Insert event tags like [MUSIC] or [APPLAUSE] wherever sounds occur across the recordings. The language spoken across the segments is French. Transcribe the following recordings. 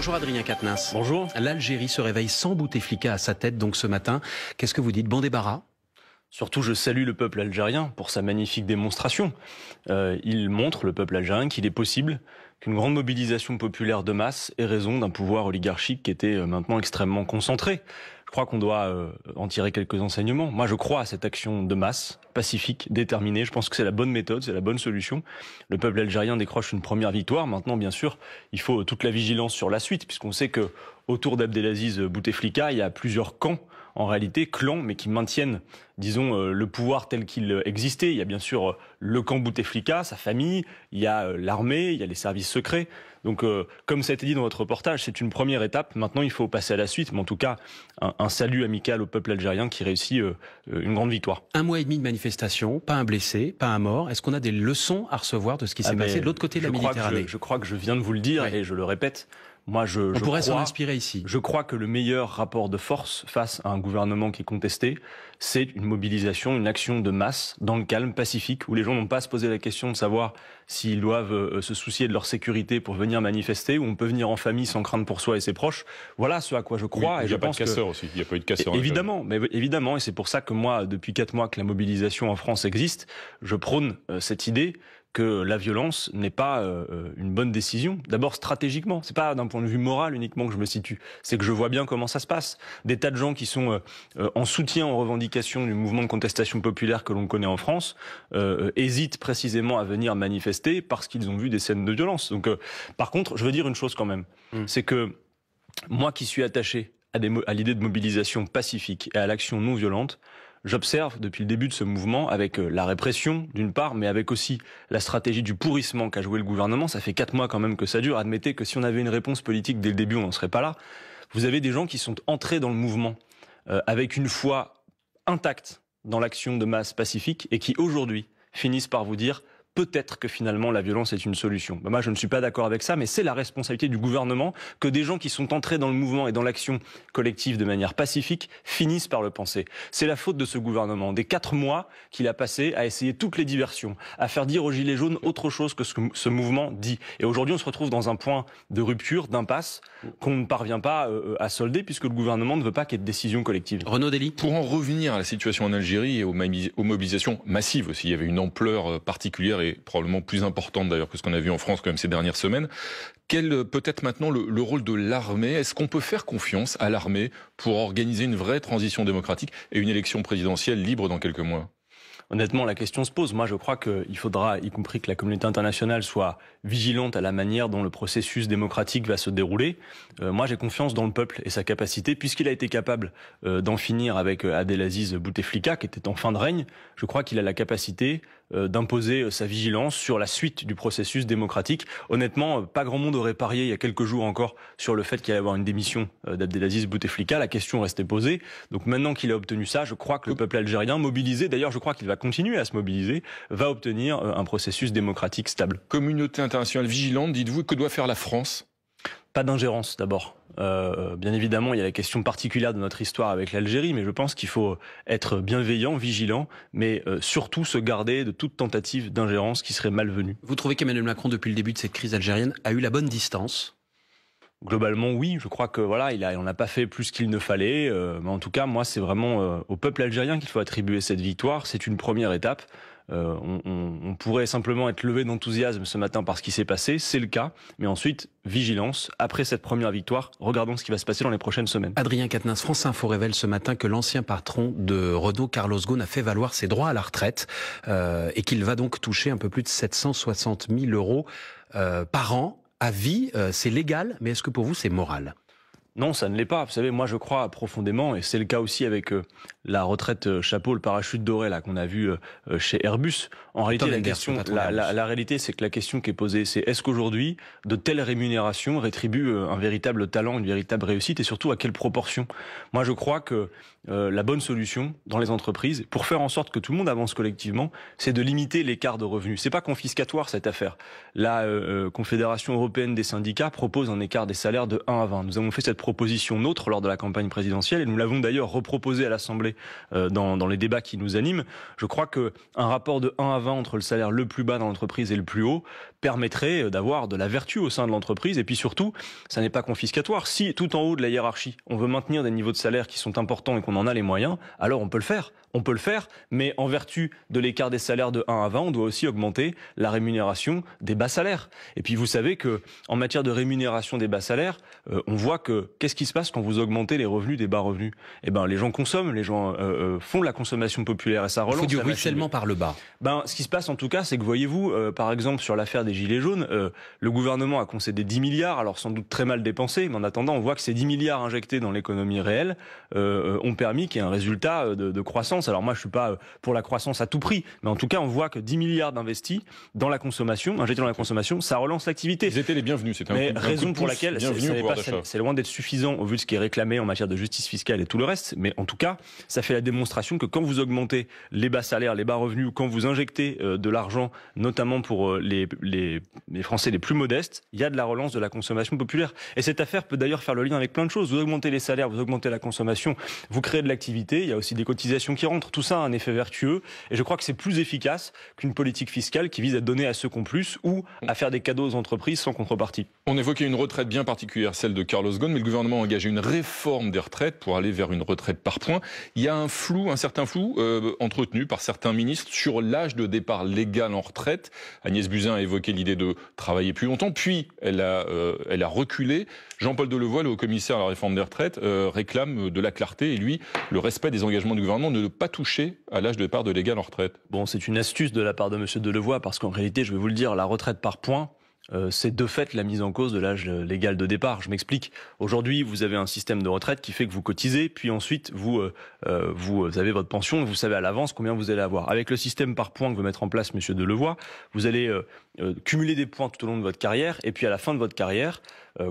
Bonjour Adrien Katnas. Bonjour. L'Algérie se réveille sans Bouteflika à sa tête donc ce matin. Qu'est-ce que vous dites Bon Surtout, je salue le peuple algérien pour sa magnifique démonstration. Euh, il montre, le peuple algérien, qu'il est possible qu'une grande mobilisation populaire de masse ait raison d'un pouvoir oligarchique qui était euh, maintenant extrêmement concentré. Je crois qu'on doit euh, en tirer quelques enseignements. Moi, je crois à cette action de masse, pacifique, déterminée. Je pense que c'est la bonne méthode, c'est la bonne solution. Le peuple algérien décroche une première victoire. Maintenant, bien sûr, il faut toute la vigilance sur la suite, puisqu'on sait que autour d'Abdelaziz Bouteflika, il y a plusieurs camps en réalité clans, mais qui maintiennent, disons, euh, le pouvoir tel qu'il euh, existait. Il y a bien sûr euh, le camp Bouteflika, sa famille, il y a l'armée, il y a les services secrets. Donc, comme ça a été dit dans votre reportage, c'est une première étape. Maintenant, il faut passer à la suite. Mais en tout cas, un, salut amical au peuple algérien qui réussit une grande victoire. Un mois et demi de manifestation, pas un blessé, pas un mort. Est-ce qu'on a des leçons à recevoir de ce qui ah s'est ben, passé de l'autre côté de la Méditerranée je, crois que je viens de vous le dire et je le répète je, On pourrait s'en inspirer ici. Je crois que le meilleur rapport de force face à un gouvernement qui est contesté, c'est une mobilisation, une action de masse dans le calme pacifique, où les gens n'ont pas à se poser la question de savoir s'ils doivent euh, se soucier de leur sécurité pour venir manifester, où on peut venir en famille sans crainte pour soi et ses proches. Voilà ce à quoi je crois. et il n'y a je pense de aussi. Il n'y a pas eu de casseur. Hein, évidemment, mais évidemment, et c'est pour ça que moi, depuis quatre mois que la mobilisation en France existe, je prône euh, cette idée que la violence n'est pas euh, euh, une bonne décision. D'abord stratégiquement, c'est pas d'un point de vue moral uniquement que je me situe, c'est que je vois bien comment ça se passe. Des tas de gens qui sont euh, en soutien aux revendications du mouvement de contestation populaire que l'on connaît en France hésitent précisément à venir manifester parce qu'ils ont vu des scènes de violence. Donc par contre, je veux dire une chose quand même, mmh. c'est que moi qui suis attaché à l'idée de mobilisation pacifique et à l'action non violente, j'observe depuis le début de ce mouvement, avec euh, la répression d'une part, mais avec aussi la stratégie du pourrissement qu'a joué le gouvernement, ça fait quatre mois quand même que ça dure, admettez que si on avait une réponse politique dès le début, on n'en serait pas là, vous avez des gens qui sont entrés dans le mouvement euh, avec une foi intacte dans l'action de masse pacifique et qui aujourd'hui finissent par vous dire peut-être que finalement la violence est une solution. Bah, moi, je ne suis pas d'accord avec ça, mais c'est la responsabilité du gouvernement que des gens qui sont entrés dans le mouvement et dans l'action collective de manière pacifique finissent par le penser. C'est la faute de ce gouvernement, des quatre mois qu'il a passé à essayer toutes les diversions, à faire dire aux Gilets jaunes autre chose que ce que ce mouvement dit. Et aujourd'hui, on se retrouve dans un point de rupture, d'impasse, qu'on ne parvient pas euh, euh, à solder puisque le gouvernement ne veut pas qu'il y ait de décision collective. Renaud Dely. Pour en revenir à la situation en Algérie et aux mobilisations massives aussi, il y avait une ampleur euh, particulière et probablement plus importante d'ailleurs que ce qu'on a vu en France quand même ces dernières semaines. Quel euh, peut être maintenant le, rôle de l'armée Est-ce qu'on peut faire confiance à l'armée pour organiser une vraie transition démocratique et une élection présidentielle libre dans quelques mois Honnêtement, la question se pose. Moi, je crois qu'il faudra, y compris que la communauté internationale soit vigilante à la manière dont le processus démocratique va se dérouler. Euh, moi, j'ai confiance dans le peuple et sa capacité, puisqu'il a été capable euh, d'en finir avec Adelaziz Bouteflika, qui était en fin de règne. Je crois qu'il a la capacité euh, d'imposer euh, sa vigilance sur la suite du processus démocratique. Honnêtement, euh, pas grand monde aurait parié il y a quelques jours encore sur le fait qu'il allait y avoir une démission d'Abdelaziz Bouteflika. La question restait posée. Donc maintenant qu'il a obtenu ça, je crois que le peuple algérien mobilisé, d'ailleurs je crois qu'il va continuer à se mobiliser, va obtenir un processus démocratique stable. Communauté internationale vigilante, dites-vous, que doit faire la France pas d'ingérence d'abord. Euh, bien évidemment, il y a la question particulière de notre histoire avec l'Algérie, mais je pense qu'il faut être bienveillant, vigilant, mais euh, surtout se garder de toute tentative d'ingérence qui serait malvenue. Vous trouvez qu'Emmanuel Macron, depuis le début de cette crise algérienne, a eu la bonne distance Globalement, oui. Je crois que voilà, il a, n'a pas fait plus qu'il ne fallait. Euh, mais en tout cas, moi, c'est vraiment au peuple algérien qu'il faut attribuer cette victoire. C'est une première étape. Euh, on, pourrait simplement être levé d'enthousiasme ce matin par ce qui s'est passé, c'est le cas, mais ensuite, vigilance, après cette première victoire, regardons ce qui va se passer dans les prochaines semaines. Adrien Quatennens, France Info révèle ce matin que l'ancien patron de Renault, Carlos Ghosn, a fait valoir ses droits à la retraite euh, et qu'il va donc toucher un peu plus de 760 000 euros euh, par an à vie. c'est légal, mais est-ce que pour vous c'est moral non, ça ne l'est pas. Vous savez, moi je crois profondément, et c'est le cas aussi avec euh, la retraite euh, chapeau, le parachute doré là qu'on a vu euh, chez Airbus. En réalité, la, question, la, la, réalité, c'est que la question qui est posée, c'est est-ce qu'aujourd'hui de telles rémunérations rétribuent un véritable talent, une véritable réussite, et surtout à quelle proportion Moi, je crois que euh, la bonne solution dans les entreprises pour faire en sorte que tout le monde avance collectivement, c'est de limiter l'écart de revenus. n'est pas confiscatoire cette affaire. La euh, euh, Confédération européenne des syndicats propose un écart des salaires de 1 à 20. Nous avons fait cette proposition nôtre lors de la campagne présidentielle et nous l'avons d'ailleurs reproposée à l'Assemblée dans, les débats qui nous animent. Je crois que un rapport de 1 à 20 entre le salaire le plus bas dans l'entreprise et le plus haut, permettrait d'avoir de la vertu au sein de l'entreprise. Et puis surtout, ça n'est pas confiscatoire. Si tout en haut de la hiérarchie, on veut maintenir des niveaux de salaire qui sont importants et qu'on en a les moyens, alors on peut le faire. On peut le faire, mais en vertu de l'écart des salaires de 1 à 20, on doit aussi augmenter la rémunération des bas salaires. Et puis vous savez que en matière de rémunération des bas salaires, euh, on voit que qu'est-ce qui se passe quand vous augmentez les revenus des bas revenus Eh ben les gens consomment, les gens euh, euh, font la consommation populaire et ça relance. Il faut du ruissellement par le bas. Ben ce qui se passe en tout cas, c'est que voyez-vous, par exemple sur l'affaire des gilets jaunes, le gouvernement a concédé 10 milliards, alors sans doute très mal dépensés, mais en attendant, on voit que ces 10 milliards injectés dans l'économie réelle ont permis qu'il y ait un résultat de croissance alors moi, je suis pas euh, pour la croissance à tout prix, mais en tout cas, on voit que 10 milliards d'investis dans la consommation, injectés dans la consommation, ça relance l'activité. Ils étaient les bienvenus, c'est Mais un coup, raison pour laquelle c'est loin d'être suffisant au vu de ce qui est réclamé en matière de justice fiscale et tout le reste. Mais en tout cas, ça fait la démonstration que quand vous augmentez les bas salaires, les bas revenus, quand vous injectez euh, de l'argent, notamment pour euh, les, les Français les plus modestes, il y a de la relance de la consommation populaire. Et cette affaire peut d'ailleurs faire le lien avec plein de choses. Vous augmentez les salaires, vous augmentez la consommation, vous créez de l'activité, il y a aussi des cotisations qui Rentre tout ça un effet vertueux. Et je crois que c'est plus efficace qu'une politique fiscale qui vise à donner à ceux qui ont plus ou à faire des cadeaux aux entreprises sans contrepartie. On évoquait une retraite bien particulière, celle de Carlos Ghosn, mais le gouvernement a engagé une réforme des retraites pour aller vers une retraite par points. Il y a un flou, un certain flou euh, entretenu par certains ministres sur l'âge de départ légal en retraite. Agnès Buzyn a évoqué l'idée de travailler plus longtemps, puis elle a, euh, elle a reculé. Jean-Paul Delevoye, le haut commissaire à la réforme des retraites, euh, réclame de la clarté et lui, le respect des engagements du gouvernement ne pas toucher à l'âge de départ de l'égal en retraite. Bon, c'est une astuce de la part de M. Delevoye, parce qu'en réalité, je vais vous le dire, la retraite par points, euh, c'est de fait la mise en cause de l'âge euh, légal de départ. Je m'explique. Aujourd'hui, vous avez un système de retraite qui fait que vous cotisez, puis ensuite vous euh, vous avez votre pension, vous savez à l'avance combien vous allez avoir. Avec le système par points que veut mettre en place Monsieur Delevoye, vous allez cumuler des points tout au long de votre carrière, et puis à la fin de votre carrière,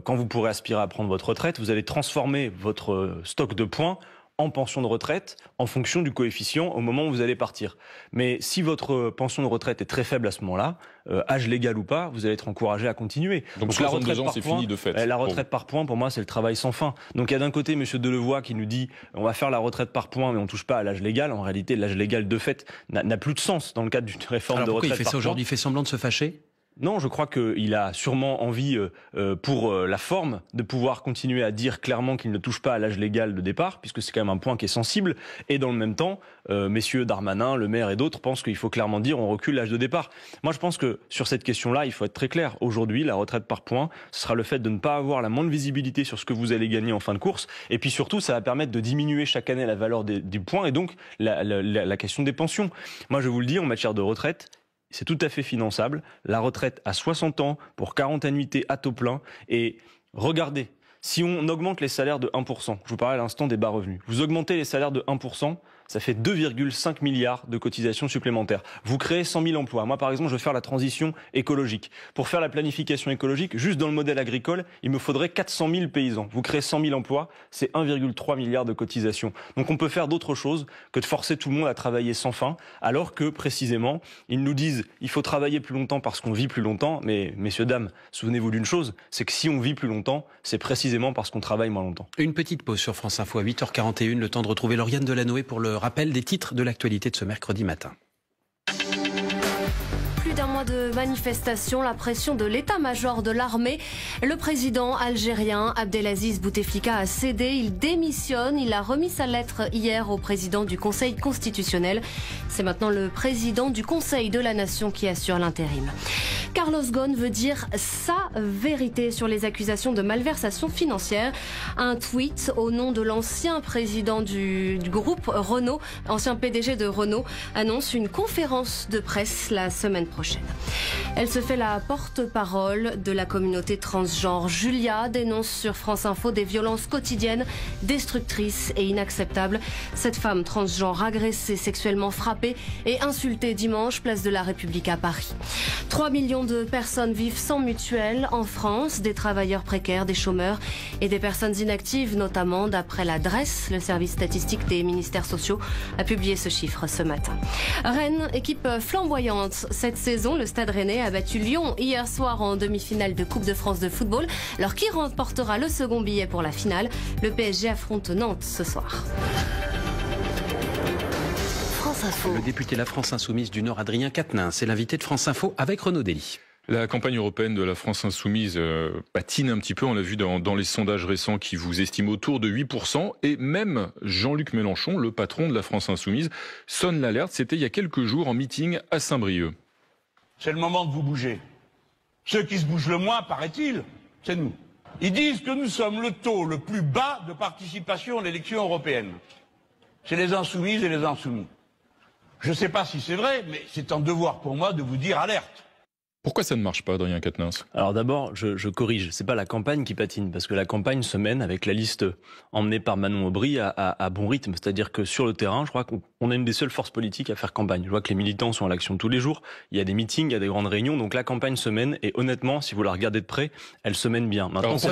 quand vous pourrez aspirer à prendre votre retraite, vous allez transformer votre stock de points en pension de retraite en fonction du coefficient au moment où vous allez partir. Mais si votre pension de retraite est très faible à ce moment-là, euh, âge légal ou pas, vous allez être encouragé à continuer. Donc, la retraite par point, fini de fait. Euh, la retraite par point, pour moi, c'est le travail sans fin. Donc il y a d'un côté M. Delevoye qui nous dit on va faire la retraite par point, mais on touche pas à l'âge légal. En réalité, l'âge légal de fait n'a plus de sens dans le cadre d'une réforme de retraite. Pourquoi il fait ça aujourd'hui fait semblant de se fâcher non, je crois qu'il a sûrement envie, euh, euh, pour euh, la forme, de pouvoir continuer à dire clairement qu'il ne touche pas à l'âge légal de départ, puisque c'est quand même un point qui est sensible. Et dans le même temps, messieurs Darmanin, le maire et d'autres pensent qu'il faut clairement dire on recule l'âge de départ. Moi, je pense que sur cette question-là, il faut être très clair. Aujourd'hui, la retraite par points, ce sera le fait de ne pas avoir la moindre visibilité sur ce que vous allez gagner en fin de course. Et puis surtout, ça va permettre de diminuer chaque année la valeur des, du point et donc la question des pensions. Moi, je vous le dis, en matière de retraite, c'est tout à fait finançable. La retraite à 60 ans pour 40 annuités à taux plein. Et regardez, si on augmente les salaires de 1%, je vous parlais à l'instant des bas revenus, vous augmentez les salaires de 1%, ça fait 2,5 milliards de cotisations supplémentaires. Vous créez 100 000 emplois. Moi, par exemple, je veux faire la transition écologique. Pour faire la planification écologique, juste dans le modèle agricole, il me faudrait 400 000 paysans. Vous créez 100 000 emplois, c'est 1,3 milliard de cotisations. Donc on peut faire d'autres choses que de forcer tout le monde à travailler sans fin, alors que précisément, ils nous disent il faut travailler plus longtemps parce qu'on vit plus longtemps. Mais messieurs, dames, souvenez-vous d'une chose, c'est que si on vit plus longtemps, c'est précisément parce qu'on travaille moins longtemps. Une petite pause sur France Info à 8h41, le temps de retrouver Lauriane Delanoé pour le rappel des titres de l'actualité de ce mercredi matin un mois de manifestation, la pression de l'état-major de l'armée, le président algérien Abdelaziz Bouteflika a cédé, il démissionne, il a remis sa lettre hier au président du Conseil constitutionnel. C'est maintenant le président du Conseil de la Nation qui assure l'intérim. Carlos Ghosn veut dire sa vérité sur les accusations de malversation financière. Un tweet au nom de l'ancien président du groupe Renault, ancien PDG de Renault, annonce une conférence de presse la semaine prochaine. Elle se fait la porte-parole de la communauté transgenre. Julia dénonce sur France Info des violences quotidiennes, destructrices et inacceptables. Cette femme transgenre agressée, sexuellement frappée et insultée dimanche, place de la République à Paris. 3 millions de personnes vivent sans mutuelle en France, des travailleurs précaires, des chômeurs et des personnes inactives, notamment d'après la le service statistique des ministères sociaux, a publié ce chiffre ce matin. Rennes, équipe flamboyante cette saison le Stade Rennais a battu Lyon hier soir en demi-finale de Coupe de France de football. Alors qui remportera le second billet pour la finale Le PSG affronte Nantes ce soir. France Info. Le député de la France Insoumise du Nord, Adrien Quatennin, c'est l'invité de France Info avec Renaud Dely. La campagne européenne de la France insoumise euh, patine un petit peu, on l'a vu dans, dans, les sondages récents qui vous estiment autour de 8%, et même Jean-Luc Mélenchon, le patron de la France insoumise, sonne l'alerte, c'était il y a quelques jours en meeting à Saint-Brieuc c'est le moment de vous bouger. Ceux qui se bougent le moins, paraît-il, c'est nous. Ils disent que nous sommes le taux le plus bas de participation à l'élection européenne. C'est les insoumises et les insoumis. Je ne sais pas si c'est vrai, mais c'est un devoir pour moi de vous dire alerte. Pourquoi ça ne marche pas, Adrien Quatennens Alors d'abord, je, corrige. corrige, c'est pas la campagne qui patine, parce que la campagne se mène avec la liste emmenée par Manon Aubry à, à bon rythme. C'est-à-dire que sur le terrain, je crois qu'on on est une des seules forces politiques à faire campagne. Je vois que les militants sont à l'action tous les jours, il y a des meetings, il y a des grandes réunions, donc la campagne se mène, et honnêtement, si vous la regardez de près, elle se mène bien. Maintenant, c'est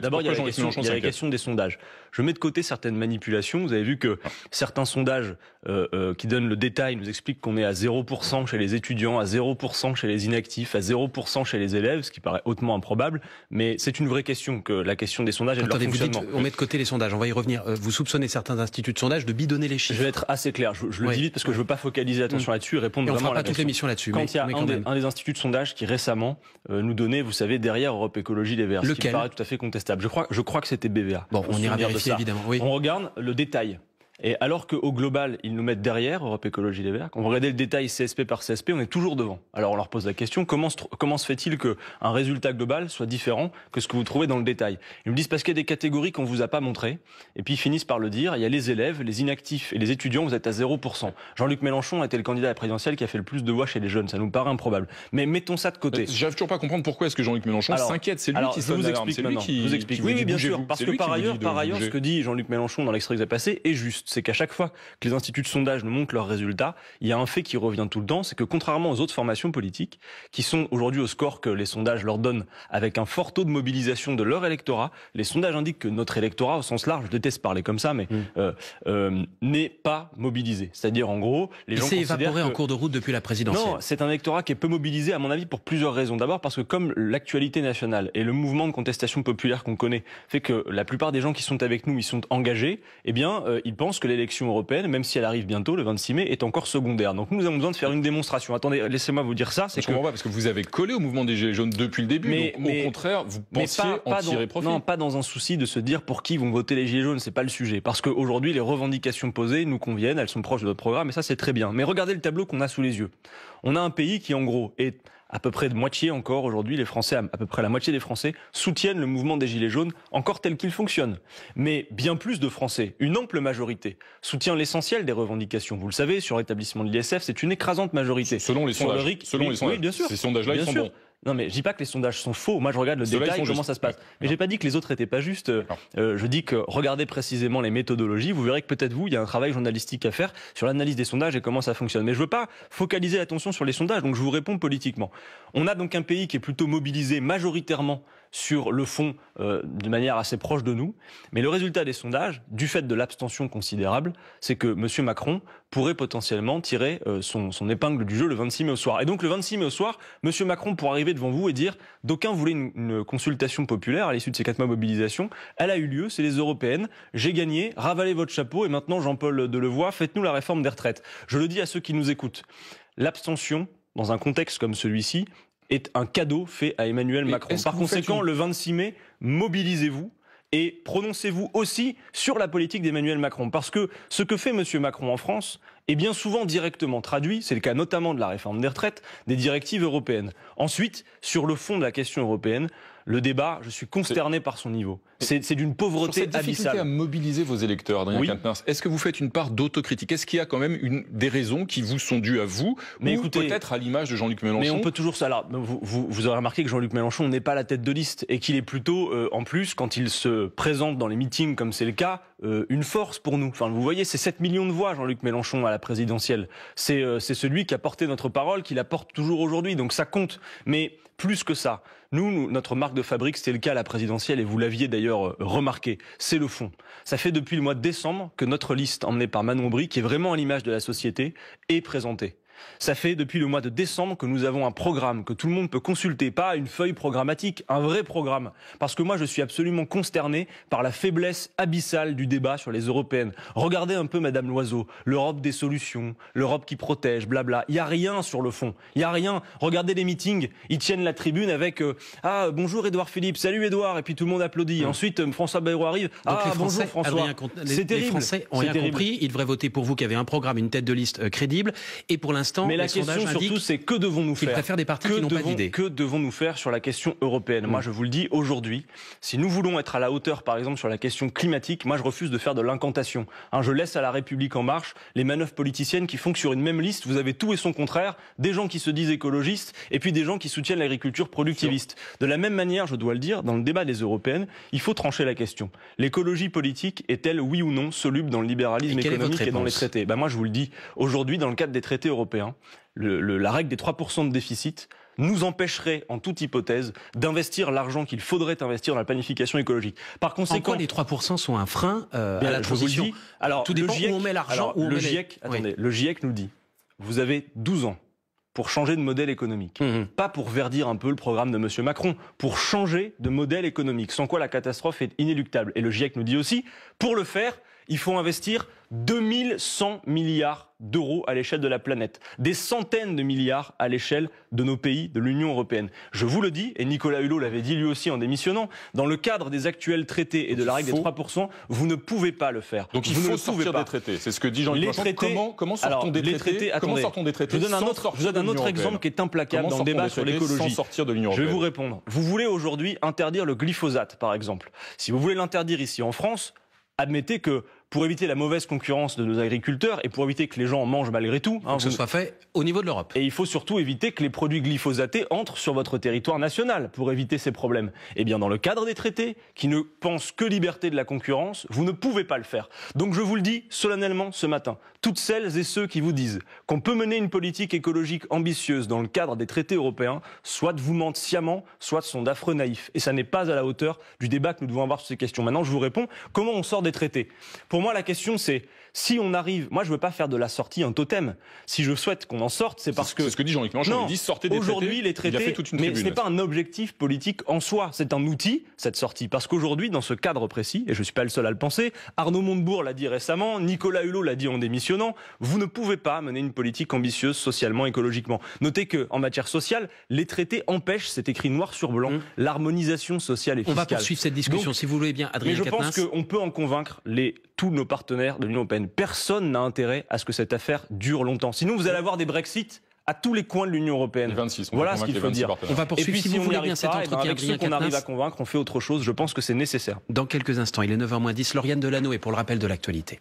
D'abord, il y a, la question, des sondages. Je mets de côté certaines manipulations, vous avez vu que certains sondages euh, euh, qui donnent le détail nous expliquent qu'on est à 0% chez les étudiants, à 0% chez les inactifs, à 0% chez les élèves, ce qui paraît hautement improbable, mais c'est une vraie question que la question des sondages et de leur fonctionnement. on met de côté les sondages, on va y revenir. Euh, vous soupçonnez certains instituts de sondage de bidonner je vais être assez clair. Je, le dis vite parce que je veux pas focaliser l'attention mm. là-dessus et répondre et on vraiment fera pas à toute l'émission là-dessus. Quand hein, il y a un, des, instituts de sondage qui récemment euh, nous donnait, vous savez, derrière Europe Écologie des Verts, ce qui paraît tout à fait contestable. Je crois, je crois que c'était BVA. Bon, on, on ira vérifier évidemment. Oui. On regarde le détail et alors qu'au global, ils nous mettent derrière, Europe Écologie Les Verts, quand on regarde le détail CSP par CSP, on est toujours devant. Alors on leur pose la question, comment se, comment se fait-il qu'un résultat global soit différent que ce que vous trouvez dans le détail Ils me disent parce qu'il y a des catégories qu'on vous a pas montrées, et puis ils finissent par le dire, il y a les élèves, les inactifs et les étudiants, vous êtes à 0%. Jean-Luc Mélenchon a été le candidat à la présidentielle qui a fait le plus de voix chez les jeunes, ça nous paraît improbable. Mais mettons ça de côté. Euh, j'arrive toujours pas à comprendre pourquoi est-ce que Jean-Luc Mélenchon s'inquiète, c'est lui qui se vous explique oui, bien sûr, parce que par ailleurs, par ailleurs, ce que dit Jean-Luc Mélenchon dans l'extrait que vous passé est juste c'est qu'à chaque fois que les instituts de sondage nous montrent leurs résultats, il y a un fait qui revient tout le temps, c'est que contrairement aux autres formations politiques, qui sont aujourd'hui au score que les sondages leur donnent avec un fort taux de mobilisation de leur électorat, les sondages indiquent que notre électorat, au sens large, je déteste parler comme ça, mais mm. euh, euh, n'est pas mobilisé. C'est-à-dire, en gros, les il gens s'est évaporé en cours de route depuis la présidentielle. Non, c'est un électorat qui est peu mobilisé, à mon avis, pour plusieurs raisons. D'abord parce que comme l'actualité nationale et le mouvement de contestation populaire qu'on connaît fait que la plupart des gens qui sont avec nous, ils sont engagés, eh bien, euh, ils pensent que l'élection européenne, même si elle arrive bientôt, le 26 mai, est encore secondaire. Donc nous avons besoin de faire une démonstration. Attendez, laissez-moi vous dire ça. C'est je que... comprends pas, parce que vous avez collé au mouvement des Gilets jaunes depuis le début. Mais, au contraire, vous pensiez pas, en tirer profit. non, pas dans un souci de se dire pour qui vont voter les Gilets jaunes, c'est pas le sujet. Parce qu'aujourd'hui, les revendications posées nous conviennent, elles sont proches de notre programme, et ça c'est très bien. Mais regardez le tableau qu'on a sous les yeux. On a un pays qui, en gros, est à peu près de moitié encore aujourd'hui, les Français, à peu près la moitié des Français soutiennent le mouvement des Gilets jaunes encore tel qu'il fonctionne. Mais bien plus de Français, une ample majorité, soutient l'essentiel des revendications. Vous le savez, sur l'établissement de l'ISF, c'est une écrasante majorité. Selon les sondages. selon les sondages. bien sûr. Ces sondages-là, ils sont bons. Non, mais je dis pas que les sondages sont faux. Moi, je regarde le détail, comment ça se passe. Mais j'ai pas dit que les autres étaient pas justes. Euh, je dis que regardez précisément les méthodologies. Vous verrez que peut-être vous, il y a un travail journalistique à faire sur l'analyse des sondages et comment ça fonctionne. Mais je veux pas focaliser l'attention sur les sondages, donc je vous réponds politiquement. On a donc un pays qui est plutôt mobilisé majoritairement sur le fond euh, de manière assez proche de nous. Mais le résultat des sondages, du fait de l'abstention considérable, c'est que M. Macron pourrait potentiellement tirer euh, son, épingle du jeu le 26 mai au soir. Et donc le 26 mai au soir, Monsieur Macron pourra arriver devant vous et dire d'aucuns voulaient une, consultation populaire à l'issue de ces quatre mois de mobilisation. Elle a eu lieu, c'est les européennes. J'ai gagné, ravalez votre chapeau et maintenant Jean-Paul Delevoye, faites-nous la réforme des retraites. Je le dis à ceux qui nous écoutent. L'abstention dans un contexte comme celui-ci est un cadeau fait à Emmanuel Macron. Par conséquent, le 26 mai, mobilisez-vous et prononcez-vous aussi sur la politique d'Emmanuel Macron. Parce que ce que fait M. Macron en France, et bien souvent directement traduit, c'est le cas notamment de la réforme des retraites, des directives européennes. Ensuite, sur le fond de la question européenne, le débat, je suis consterné par son niveau. C'est d'une pauvreté cette difficulté à mobiliser vos électeurs, Adrien Est-ce que vous faites une part d'autocritique Est-ce qu'il y a quand même une, des raisons qui vous sont dues à vous mais ou peut-être à l'image de Jean-Luc Mélenchon Mais on peut toujours ça. vous, vous, aurez remarqué que Jean-Luc Mélenchon n'est pas la tête de liste et qu'il est plutôt, euh, en plus, quand il se présente dans les meetings, comme c'est le cas, euh, une force pour nous. Enfin, vous voyez, c'est 7 millions de voix, Jean-Luc Mélenchon, à la présidentielle. Euh, c'est celui qui a porté notre parole, qui la porte toujours aujourd'hui. Donc ça compte. Mais plus que ça, nous, notre marque de fabrique, c'était le cas à la présidentielle, et vous l'aviez d'ailleurs euh, remarqué, c'est le fond. Ça fait depuis le mois de décembre que notre liste, emmenée par Manon Brie, qui est vraiment à l'image de la société, est présentée. Ça fait depuis le mois de décembre que nous avons un programme que tout le monde peut consulter, pas une feuille programmatique, un vrai programme. Parce que moi, je suis absolument consterné par la faiblesse abyssale du débat sur les européennes. Regardez un peu Madame Loiseau, l'Europe des solutions, l'Europe qui protège, blabla. Il n'y a rien sur le fond. Il n'y a rien. Regardez les meetings. Ils tiennent la tribune avec euh, Ah, bonjour Édouard Philippe, salut Édouard. Et puis tout le monde applaudit. Mmh. Ensuite, euh, François Bayrou arrive. ah, les Français, bonjour François. C'est terrible. Les Français ont rien compris. Ils devraient voter pour vous qui avez un programme, une tête de liste euh, crédible. Et pour l'instant, mais la question surtout, c'est que devons-nous faire préfèrent des partis qui n'ont pas Que devons-nous faire sur la question européenne Moi, mm. je vous le dis aujourd'hui, si nous voulons être à la hauteur, par exemple, sur la question climatique, moi, je refuse de faire de l'incantation. Hein, je laisse à La République en marche les manœuvres politiciennes qui font que sur une même liste, vous avez tout et son contraire, des gens qui se disent écologistes et puis des gens qui soutiennent l'agriculture productiviste. De la même manière, je dois le dire, dans le débat des européennes, il faut trancher la question. L'écologie politique est-elle, oui ou non, soluble dans le libéralisme économique et dans les traités ben Moi, je vous le dis, aujourd'hui, dans le cadre des traités européens, Hein. le, la règle des 3% de déficit nous empêcherait, en toute hypothèse, d'investir l'argent qu'il faudrait investir dans la planification écologique. Par conséquent, les 3% sont un frein euh, à la transition Alors, tout dépend le on met l'argent. Le, GIEC, le GIEC nous dit vous avez 12 ans pour changer de modèle économique. Mmh. Pas pour verdir un peu le programme de M. Macron, pour changer de modèle économique, sans quoi la catastrophe est inéluctable. Et le GIEC nous dit aussi, pour le faire, il faut investir 2100 milliards d'euros à l'échelle de la planète, des centaines de milliards à l'échelle de nos pays, de l'Union européenne. Je vous le dis, et Nicolas Hulot l'avait dit lui aussi en démissionnant, dans le cadre des actuels traités et de la règle des 3%, vous ne pouvez pas le faire. Donc il faut sortir des traités, c'est ce que dit jean luc Mélenchon. Comment, sortons des traités, des traités Je vous donne un autre, exemple qui est implacable dans le débat sur l'écologie. Je vais vous répondre. Vous voulez aujourd'hui interdire le glyphosate, par exemple. Si vous voulez l'interdire ici en France, admettez que pour éviter la mauvaise concurrence de nos agriculteurs et pour éviter que les gens en mangent malgré tout. Hein, que ce soit fait au niveau de l'Europe. Et il faut surtout éviter que les produits glyphosatés entrent sur votre territoire national pour éviter ces problèmes. Eh bien, dans le cadre des traités, qui ne pensent que liberté de la concurrence, vous ne pouvez pas le faire. Donc je vous le dis solennellement ce matin, toutes celles et ceux qui vous disent qu'on peut mener une politique écologique ambitieuse dans le cadre des traités européens, soit vous mentent sciemment, soit sont d'affreux naïfs. Et ça n'est pas à la hauteur du débat que nous devons avoir sur ces questions. Maintenant, je vous réponds, comment on sort des traités pour moi, la question, c'est si on arrive, moi je veux pas faire de la sortie un totem. Si je souhaite qu'on en sorte, c'est parce que c'est ce que dit Jean-Luc Mélenchon. il dit sortez des aujourd'hui les traités. Il a fait toute une mais ce n'est pas un objectif politique en soi. C'est un outil cette sortie parce qu'aujourd'hui dans ce cadre précis, et je suis pas le seul à le penser, Arnaud Montebourg l'a dit récemment, Nicolas Hulot l'a dit en démissionnant. Vous ne pouvez pas mener une politique ambitieuse socialement, écologiquement. Notez que en matière sociale, les traités empêchent, c'est écrit noir sur blanc, mmh. l'harmonisation sociale et fiscale. On va poursuivre cette discussion si vous voulez bien, Adrien. Mais je pense qu'on peut en convaincre les, tous nos partenaires de l'Union européenne. Personne n'a intérêt à ce que cette affaire dure longtemps. Sinon, vous allez avoir des Brexits à tous les coins de l'Union européenne. voilà ce qu'il faut dire. On va poursuivre. Et si, on vous voulez bien eh ben, avec ce qu'on arrive à convaincre, on fait autre chose. Je pense que c'est nécessaire. Dans quelques instants, il est 9h 10. Lauriane Delano est pour le rappel de l'actualité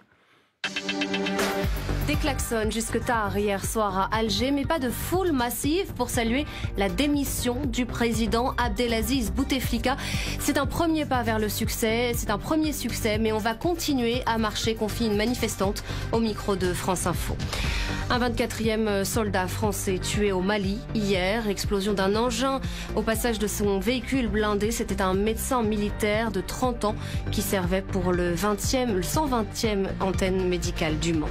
jusque tard hier soir à Alger, mais pas de foule massive pour saluer la démission du président Abdelaziz Bouteflika. C'est un premier pas vers le succès, c'est un premier succès, mais on va continuer à marcher, confie une manifestante au micro de France Info. Un 24e soldat français tué au Mali hier, explosion d'un engin au passage de son véhicule blindé. C'était un médecin militaire de 30 ans qui servait pour le 20e, le 120e antenne médicale du Mans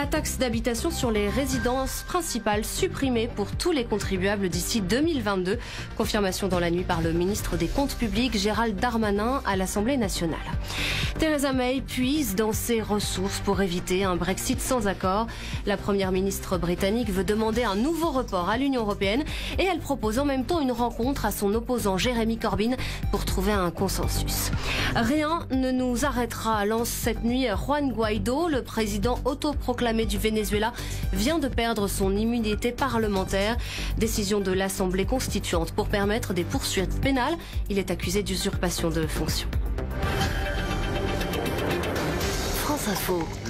la taxe d'habitation sur les résidences principales supprimée pour tous les contribuables d'ici 2022. Confirmation dans la nuit par le ministre des Comptes publics Gérald Darmanin à l'Assemblée nationale. Theresa May puise dans ses ressources pour éviter un Brexit sans accord. La première ministre britannique veut demander un nouveau report à l'Union européenne et elle propose en même temps une rencontre à son opposant Jérémy Corbyn pour trouver un consensus. Rien ne nous arrêtera, lance cette nuit Juan Guaido, le président autoproclamé du Venezuela vient de perdre son immunité parlementaire. Décision de l'Assemblée constituante pour permettre des poursuites pénales. Il est accusé d'usurpation de fonctions.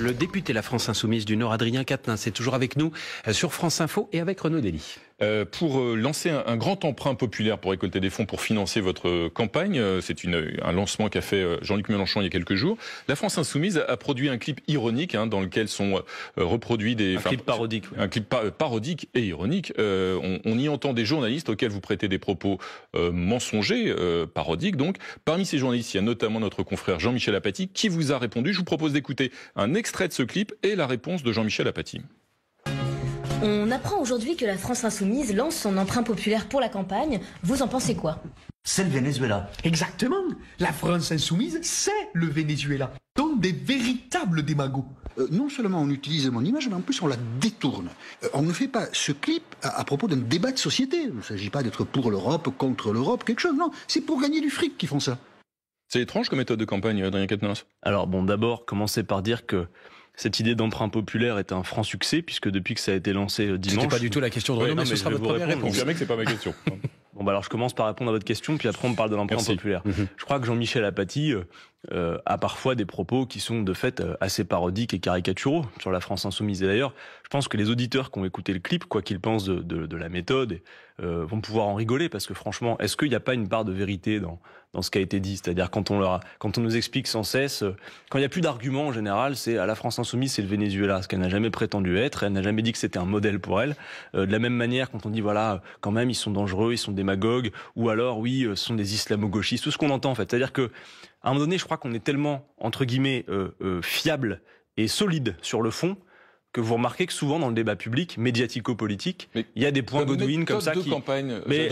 Le député de la France Insoumise du Nord, Adrien Quatennens, c'est toujours avec nous sur France Info et avec Renaud Delis. Euh, pour euh, lancer un, grand emprunt populaire pour récolter des fonds pour financer votre euh, campagne. C'est un lancement qu'a fait Jean-Luc Mélenchon il y a quelques jours. La France Insoumise a produit un clip ironique hein, dans lequel sont reproduits des... Un clip parodique. Un clip parodique et ironique. on, y entend des journalistes auxquels vous prêtez des propos mensongers, parodiques donc. Parmi ces journalistes, il y a notamment notre confrère Jean-Michel Apathy qui vous a répondu. Je vous propose d'écouter un extrait de ce clip et la réponse de Jean-Michel Apathy. On apprend aujourd'hui que la France insoumise lance son emprunt populaire pour la campagne. Vous en pensez quoi C'est le Venezuela. Exactement. La France insoumise, c'est le Venezuela. Donc des véritables démagos. Euh, non seulement on utilise mon image, mais en plus on la détourne. Euh, on ne fait pas ce clip à, propos d'un débat de société. Il ne s'agit pas d'être pour l'Europe, contre l'Europe, quelque chose. Non, c'est pour gagner du fric qu'ils font ça. C'est étrange comme méthode de campagne, Adrien Quatennens. Alors bon, d'abord, commencez par dire que cette idée d'emprunt populaire est un franc succès puisque depuis que ça a été lancé euh, dimanche. C'était pas du tout la question de Renaud, mais, ce sera votre première réponse. Jamais que c'est pas ma question. [LAUGHS] Bon, bah alors je commence par répondre à votre question, puis après on parle de l'emprunt populaire. Mhm. Je crois que Jean-Michel Apathy euh, euh, a parfois des propos qui sont de fait assez parodiques et caricaturaux sur la France insoumise. Et d'ailleurs, je pense que les auditeurs qui ont écouté le clip, quoi qu'ils pensent de, la méthode, vont pouvoir en rigoler, parce que franchement, est-ce qu'il n'y a pas une part de vérité dans, dans ce qui a été dit. C'est-à-dire quand on leur quand on nous explique sans cesse, euh, quand il n'y a plus d'arguments en général, c'est à la France insoumise, c'est le Venezuela, ce qu'elle n'a jamais prétendu être. Elle n'a jamais dit que c'était un modèle pour elle. Euh, de la même manière, quand on dit voilà, quand même ils sont dangereux, ils sont démagogues, ou alors oui, euh, ce sont des islamo-gauchistes, tout ce qu'on entend en fait. C'est-à-dire que à un moment donné, je crois qu'on est tellement entre guillemets fiable et solide sur le fond que vous remarquez que souvent dans le débat public, médiatico-politique, il y a des points Godwin comme ça Campagne, mais,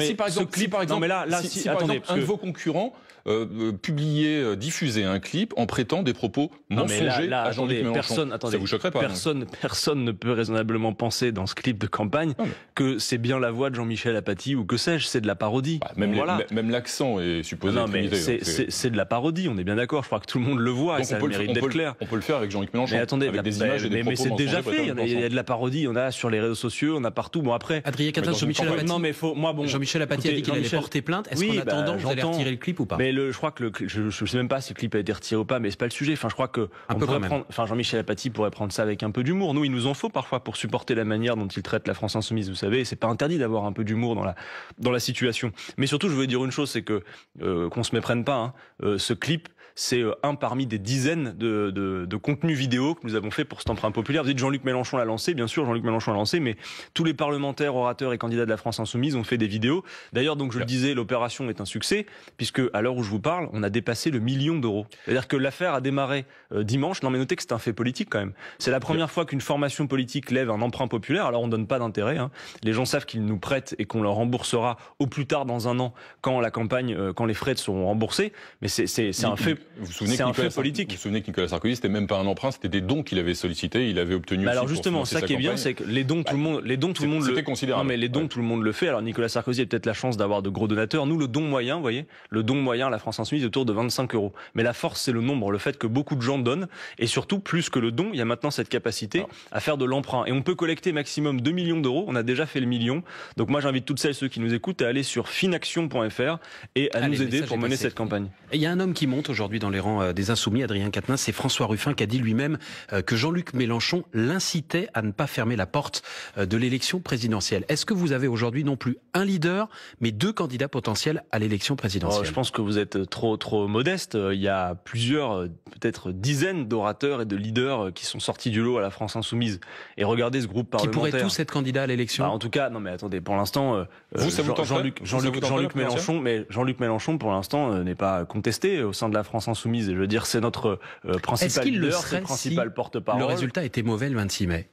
si par exemple, clip, par exemple, non, mais là, si, par exemple, un de vos concurrents euh, euh, publiait, euh, diffusait un clip en prêtant des propos non, mensongers à Jean-Luc Mélenchon, personne, attendez, vous choquerait pas Personne, personne ne peut raisonnablement penser dans ce clip de campagne que c'est bien la voix de Jean-Michel Apathy ou que sais-je, c'est de la parodie. Bah, même l'accent est supposé. Non, mais c'est de la parodie, on est bien d'accord. Je crois que tout le monde le voit. et ça mérite d'être clair. On peut le faire avec Jean-Luc Mélenchon. Mais attendez, avec des images et des mais c'est déjà fait. Il y, a, de la parodie, il y en a sur les réseaux sociaux, on a partout. Bon après. Adrien Quentin, Jean-Michel Apathy. Non mais faut, moi bon. Jean-Michel Apathy a dit qu'il allait porter plainte. Est-ce qu'en bah, attendant, vous allez retirer le clip ou pas Mais je crois que je, je sais même pas si le clip a été retiré ou pas, mais c'est pas le sujet. Enfin, je crois que enfin Jean-Michel Apathy pourrait prendre ça avec un peu d'humour. Nous, il nous en faut parfois pour supporter la manière dont il traite la France insoumise. Vous savez, c'est pas interdit d'avoir un peu d'humour dans la dans la situation. Mais surtout, je voulais dire une chose, c'est que euh, qu'on se méprenne pas. Hein. Euh, ce clip c'est euh, un parmi des dizaines de, contenus vidéo que nous avons fait pour cet emprunt populaire. Vous dites Jean-Luc Mélenchon l'a lancé, bien sûr, Jean-Luc Mélenchon l'a lancé, mais tous les parlementaires, orateurs et candidats de la France insoumise ont fait des vidéos. D'ailleurs, donc je le disais, l'opération est un succès, puisque à l'heure où je vous parle, on a dépassé le million d'euros. C'est-à-dire que l'affaire a démarré euh, dimanche. Non, mais notez que c'est un fait politique quand même. C'est la première fois qu'une formation politique lève un emprunt populaire. Alors on ne donne pas d'intérêt. Hein. Les gens savent qu'ils nous prêtent et qu'on leur remboursera au plus tard dans un an quand la campagne, euh, quand les frais seront remboursés. Mais c'est un fait vous vous souvenez que Nicolas, politique. Vous vous souvenez que Nicolas Sarkozy, c'était même pas un emprunt, c'était des dons qu'il avait sollicités, il avait obtenu. Bah alors justement, ça qui est bien, c'est que les dons, tout le bah, monde, les dons, tout le monde le. Non, mais les dons, tout le monde le fait. Alors Nicolas Sarkozy a peut-être la chance d'avoir de gros donateurs. Nous, le don moyen, vous voyez, le don moyen, la France Insoumise, est autour de 25 euros. Mais la force, c'est le nombre, le fait que beaucoup de gens donnent, et surtout plus que le don, il y a maintenant cette capacité ah. à faire de l'emprunt. Et on peut collecter maximum 2 millions d'euros. On a déjà fait le million. Donc moi, j'invite toutes celles et ceux qui nous écoutent à aller sur finaction.fr et à nous aider pour mener cette campagne. Il y a un homme qui monte aujourd'hui dans les rangs euh, des Insoumis, Adrien Quatennens, c'est François Ruffin qui a dit lui-même euh, que Jean-Luc Mélenchon l'incitait à ne pas fermer la porte euh, de l'élection présidentielle. Est-ce que vous avez aujourd'hui non plus un leader, mais deux candidats potentiels à l'élection présidentielle oh, Je pense que vous êtes trop trop modeste. Il y a plusieurs, peut-être dizaines d'orateurs et de leaders qui sont sortis du lot à la France insoumise. Et regardez ce groupe parlementaire. Qui pourraient tous être candidats à l'élection bah, En tout cas, non mais attendez, pour l'instant, vous, Jean-Luc Jean Jean Jean Mélenchon, mais Jean-Luc Mélenchon, pour l'instant, n'est pas contesté au sein de la France Insoumise. Et je veux dire, c'est notre euh, principal leader, principal porte-parole. Le résultat était mauvais le 26 mai.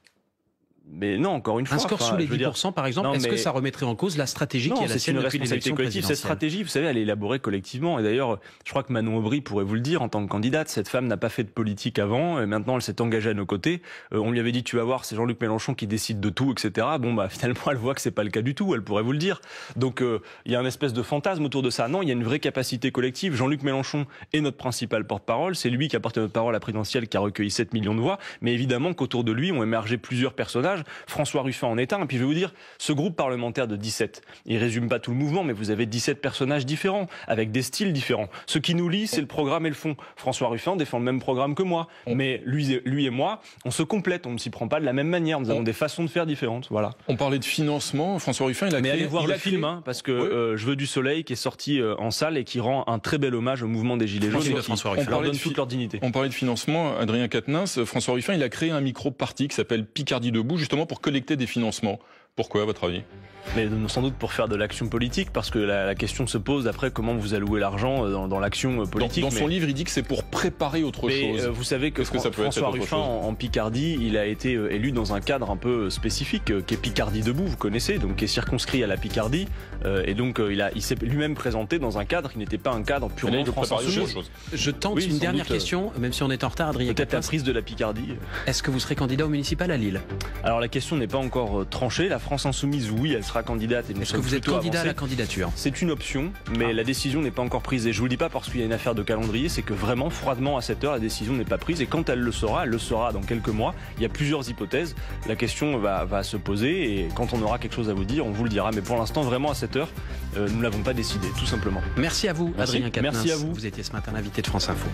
Mais non, encore une fois. Un score sous les 10%, par exemple, est-ce que ça remettrait en cause la stratégie qui est la sienne une responsabilité collective. Cette stratégie, vous savez, elle est élaborée collectivement. Et d'ailleurs, je crois que Manon Aubry pourrait vous le dire en tant que candidate. Cette femme n'a pas fait de politique avant. Et maintenant, elle s'est engagée à nos côtés. Euh, on lui avait dit, tu vas voir, c'est Jean-Luc Mélenchon qui décide de tout, etc. Bon, bah, [LAUGHS] finalement, elle voit que c'est pas le cas du tout. Elle pourrait vous le dire. Donc, euh, il y a une espèce de fantasme autour de ça. Non, il y a une vraie capacité collective. Jean-Luc Mélenchon est notre principal porte-parole. C'est lui qui a porté notre parole à présidentielle, qui a recueilli 7 millions de voix. Mais évidemment qu'autour de lui ont émergé plusieurs personnages François Ruffin en est un. Et puis je vais vous dire, ce groupe parlementaire de 17, il résume pas tout le mouvement, mais vous avez 17 personnages différents, avec des styles différents. Ce qui nous lie, c'est le programme et le fond. François Ruffin défend le même programme que moi, mais lui, et, moi, on se complète, on ne s'y prend pas de la même manière. Nous avons des façons de faire différentes. Voilà. On parlait de financement. François Ruffin, il a créé, allez voir le film, hein, parce que euh, Je veux du soleil qui est sorti euh, en salle et qui rend un très bel hommage au mouvement des Gilets jaunes. On parlait de toute leur dignité. On parlait de financement. Adrien Quatennens, François Ruffin, il a créé un micro-parti qui s'appelle Picardie debout, justement pour collecter des financements. Pourquoi, à votre avis mais sans doute pour faire de l'action politique, parce que la, question se pose après comment vous allouez l'argent euh, dans, l'action euh, politique. Dans, son livre, il dit que c'est pour préparer autre chose. Mais euh, vous savez que, François Ruffin, en, Picardie, il a été élu dans un cadre un peu spécifique, qui est Picardie debout, vous connaissez, donc qui est circonscrit à la Picardie, et donc il, a, il s'est lui-même présenté dans un cadre qui n'était pas un cadre purement français. Je tente une dernière question, même si on est en retard, Adrien. Peut-être la prise de la Picardie. Est-ce que vous serez candidat au municipal à Lille Alors la question n'est pas encore tranchée. La France insoumise, oui, elle sera candidate. Est-ce que vous êtes candidat à la candidature C'est une option, mais ah. la décision n'est pas encore prise. Et je vous le dis pas parce qu'il y a une affaire de calendrier, c'est que vraiment, froidement, à cette heure, la décision n'est pas prise. Et quand elle le sera, elle le sera dans quelques mois. Il y a plusieurs hypothèses. La question va, se poser et quand on aura quelque chose à vous dire, on vous le dira. Mais pour l'instant, vraiment, à cette heure, euh, nous ne l'avons pas décidé, tout simplement. Merci à vous, Adrien Merci à vous. Vous étiez ce matin invité de France Info.